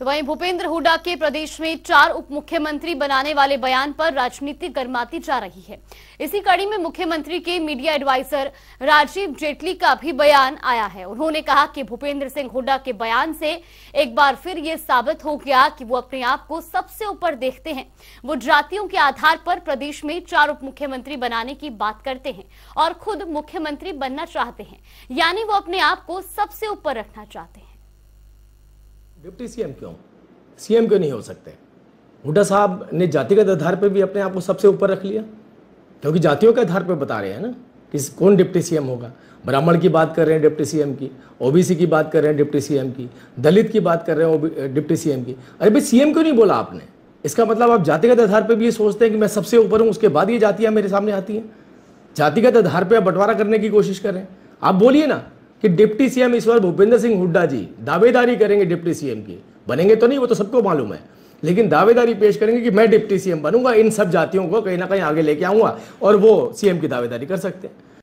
तो वहीं भूपेंद्र हुडा के प्रदेश में चार उप मुख्यमंत्री बनाने वाले बयान पर राजनीति गर्माती जा रही है इसी कड़ी में मुख्यमंत्री के मीडिया एडवाइजर राजीव जेटली का भी बयान आया है उन्होंने कहा कि भूपेंद्र सिंह हुडा के बयान से एक बार फिर ये साबित हो गया कि वो अपने आप को सबसे ऊपर देखते हैं वो जातियों के आधार पर प्रदेश में चार उप मुख्यमंत्री बनाने की बात करते हैं और खुद मुख्यमंत्री बनना चाहते हैं यानी वो अपने आप को सबसे ऊपर रखना चाहते हैं डिप्टी सीएम क्यों सीएम क्यों नहीं हो सकते हुडा साहब ने जातिगत आधार पर भी अपने आप को सबसे ऊपर रख लिया क्योंकि जातियों के आधार पर बता रहे हैं ना कि कौन डिप्टी सीएम होगा ब्राह्मण की बात कर रहे हैं डिप्टी सीएम की ओबीसी की बात कर रहे हैं डिप्टी सीएम की दलित की बात कर रहे हैं डिप्टी सीएम की अरे भाई सीएम क्यों नहीं बोला आपने इसका मतलब आप जातिगत आधार पर भी ये सोचते हैं कि मैं सबसे ऊपर हूँ उसके बाद ये जातियाँ मेरे सामने आती हैं जातिगत आधार पर आप बंटवारा करने की कोशिश करें आप बोलिए ना कि डिप्टी सीएम इस बार भूपेंद्र सिंह हुड्डा जी दावेदारी करेंगे डिप्टी सीएम की बनेंगे तो नहीं वो तो सबको मालूम है लेकिन दावेदारी पेश करेंगे कि मैं डिप्टी सीएम बनूंगा इन सब जातियों को कहीं ना कहीं आगे लेके आऊंगा और वो सीएम की दावेदारी कर सकते हैं